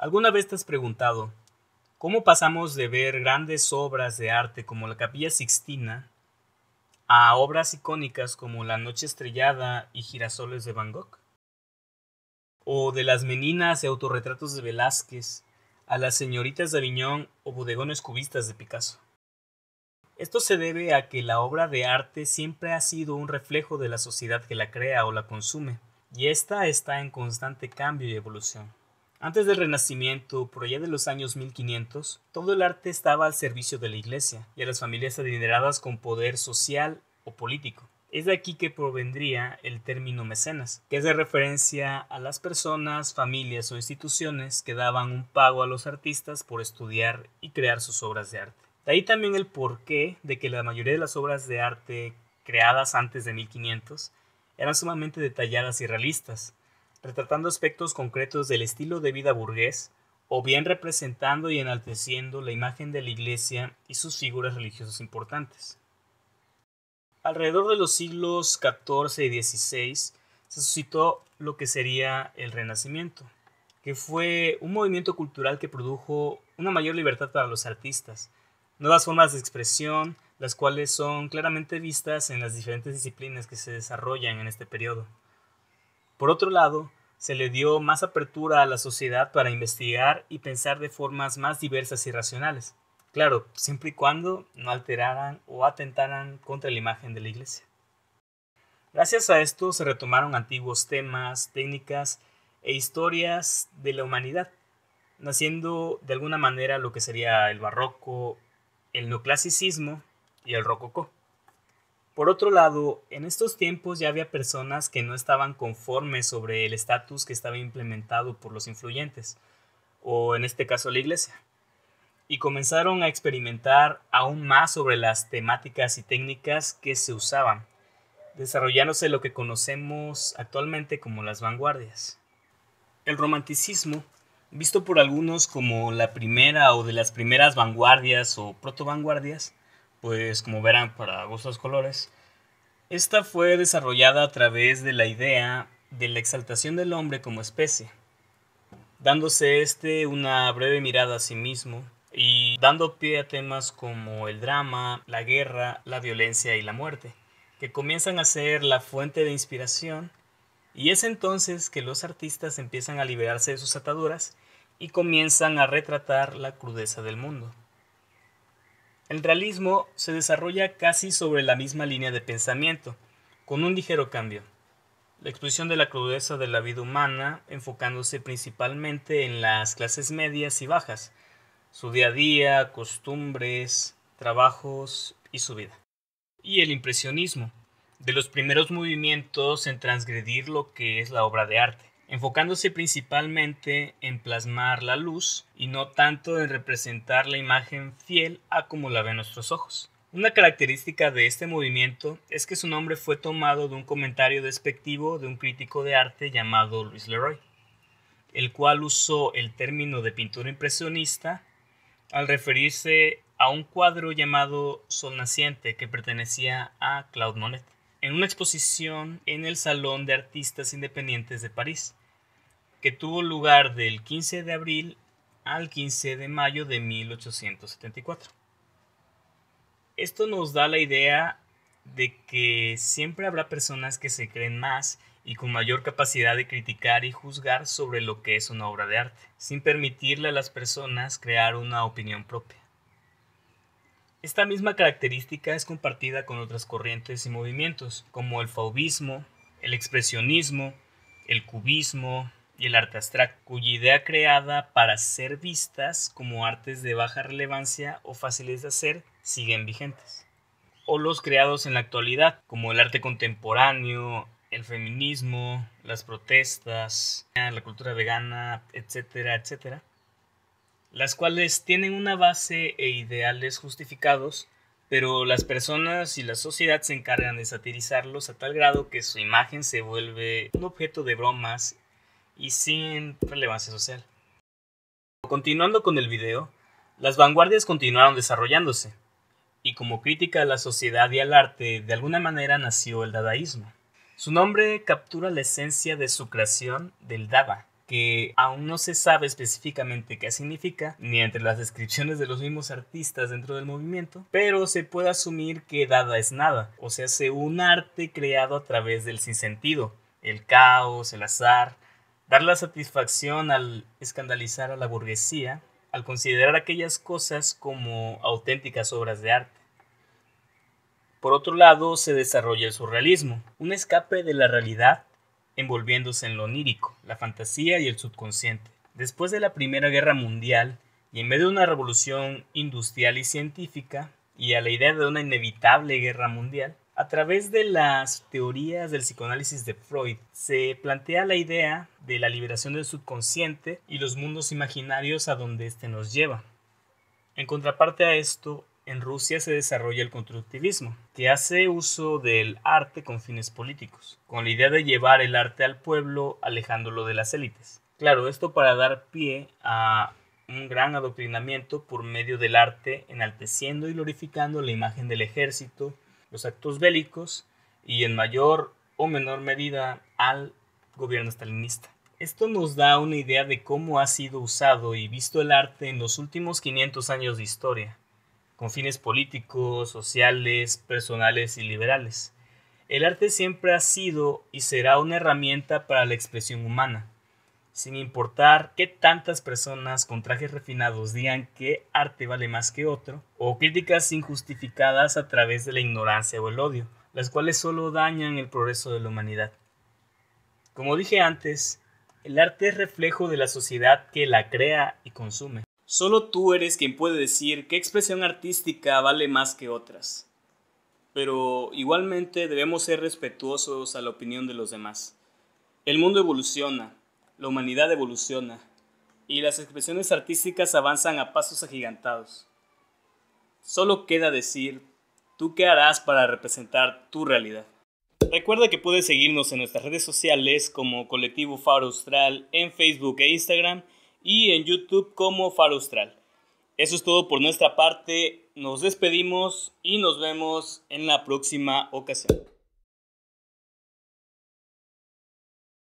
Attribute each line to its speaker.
Speaker 1: ¿Alguna vez te has preguntado cómo pasamos de ver grandes obras de arte como la Capilla Sixtina a obras icónicas como La Noche Estrellada y Girasoles de Van Gogh? ¿O de las meninas y autorretratos de Velázquez a las señoritas de Aviñón o bodegones cubistas de Picasso? Esto se debe a que la obra de arte siempre ha sido un reflejo de la sociedad que la crea o la consume, y ésta está en constante cambio y evolución. Antes del Renacimiento, por allá de los años 1500, todo el arte estaba al servicio de la Iglesia y a las familias adineradas con poder social o político. Es de aquí que provendría el término mecenas, que es de referencia a las personas, familias o instituciones que daban un pago a los artistas por estudiar y crear sus obras de arte. De ahí también el porqué de que la mayoría de las obras de arte creadas antes de 1500 eran sumamente detalladas y realistas, retratando aspectos concretos del estilo de vida burgués, o bien representando y enalteciendo la imagen de la Iglesia y sus figuras religiosas importantes. Alrededor de los siglos XIV y XVI se suscitó lo que sería el Renacimiento, que fue un movimiento cultural que produjo una mayor libertad para los artistas, nuevas formas de expresión, las cuales son claramente vistas en las diferentes disciplinas que se desarrollan en este periodo. Por otro lado, se le dio más apertura a la sociedad para investigar y pensar de formas más diversas y racionales. Claro, siempre y cuando no alteraran o atentaran contra la imagen de la iglesia. Gracias a esto se retomaron antiguos temas, técnicas e historias de la humanidad, naciendo de alguna manera lo que sería el barroco, el neoclasicismo y el rococó. Por otro lado, en estos tiempos ya había personas que no estaban conformes sobre el estatus que estaba implementado por los influyentes, o en este caso la iglesia, y comenzaron a experimentar aún más sobre las temáticas y técnicas que se usaban, desarrollándose lo que conocemos actualmente como las vanguardias. El romanticismo, visto por algunos como la primera o de las primeras vanguardias o protovanguardias, pues como verán, para gustos colores. Esta fue desarrollada a través de la idea de la exaltación del hombre como especie, dándose este una breve mirada a sí mismo y dando pie a temas como el drama, la guerra, la violencia y la muerte, que comienzan a ser la fuente de inspiración y es entonces que los artistas empiezan a liberarse de sus ataduras y comienzan a retratar la crudeza del mundo. El realismo se desarrolla casi sobre la misma línea de pensamiento, con un ligero cambio. La exposición de la crudeza de la vida humana, enfocándose principalmente en las clases medias y bajas, su día a día, costumbres, trabajos y su vida. Y el impresionismo, de los primeros movimientos en transgredir lo que es la obra de arte enfocándose principalmente en plasmar la luz y no tanto en representar la imagen fiel a como la ven nuestros ojos. Una característica de este movimiento es que su nombre fue tomado de un comentario despectivo de un crítico de arte llamado Louis Leroy, el cual usó el término de pintura impresionista al referirse a un cuadro llamado Sol Naciente que pertenecía a Claude Monet en una exposición en el Salón de Artistas Independientes de París, que tuvo lugar del 15 de abril al 15 de mayo de 1874. Esto nos da la idea de que siempre habrá personas que se creen más y con mayor capacidad de criticar y juzgar sobre lo que es una obra de arte, sin permitirle a las personas crear una opinión propia. Esta misma característica es compartida con otras corrientes y movimientos, como el fauvismo, el expresionismo, el cubismo y el arte abstracto, cuya idea creada para ser vistas como artes de baja relevancia o fáciles de hacer siguen vigentes. O los creados en la actualidad, como el arte contemporáneo, el feminismo, las protestas, la cultura vegana, etcétera, etcétera, las cuales tienen una base e ideales justificados, pero las personas y la sociedad se encargan de satirizarlos a tal grado que su imagen se vuelve un objeto de bromas y sin relevancia social. Continuando con el video, las vanguardias continuaron desarrollándose, y como crítica a la sociedad y al arte, de alguna manera nació el dadaísmo. Su nombre captura la esencia de su creación del dada, que aún no se sabe específicamente qué significa, ni entre las descripciones de los mismos artistas dentro del movimiento, pero se puede asumir que dada es nada, o sea, se un arte creado a través del sinsentido, el caos, el azar, dar la satisfacción al escandalizar a la burguesía, al considerar aquellas cosas como auténticas obras de arte. Por otro lado, se desarrolla el surrealismo, un escape de la realidad envolviéndose en lo onírico, la fantasía y el subconsciente. Después de la Primera Guerra Mundial, y en medio de una revolución industrial y científica, y a la idea de una inevitable guerra mundial, a través de las teorías del psicoanálisis de Freud se plantea la idea de la liberación del subconsciente y los mundos imaginarios a donde éste nos lleva. En contraparte a esto, en Rusia se desarrolla el constructivismo, que hace uso del arte con fines políticos, con la idea de llevar el arte al pueblo alejándolo de las élites. Claro, esto para dar pie a un gran adoctrinamiento por medio del arte, enalteciendo y glorificando la imagen del ejército, los actos bélicos y en mayor o menor medida al gobierno stalinista. Esto nos da una idea de cómo ha sido usado y visto el arte en los últimos 500 años de historia, con fines políticos, sociales, personales y liberales. El arte siempre ha sido y será una herramienta para la expresión humana, sin importar que tantas personas con trajes refinados digan que arte vale más que otro, o críticas injustificadas a través de la ignorancia o el odio, las cuales solo dañan el progreso de la humanidad. Como dije antes, el arte es reflejo de la sociedad que la crea y consume. Solo tú eres quien puede decir qué expresión artística vale más que otras. Pero igualmente debemos ser respetuosos a la opinión de los demás. El mundo evoluciona, la humanidad evoluciona, y las expresiones artísticas avanzan a pasos agigantados. Solo queda decir, ¿tú qué harás para representar tu realidad? Recuerda que puedes seguirnos en nuestras redes sociales como Colectivo Faro Austral en Facebook e Instagram y en YouTube como Faro Austral. Eso es todo por nuestra parte, nos despedimos y nos vemos en la próxima ocasión.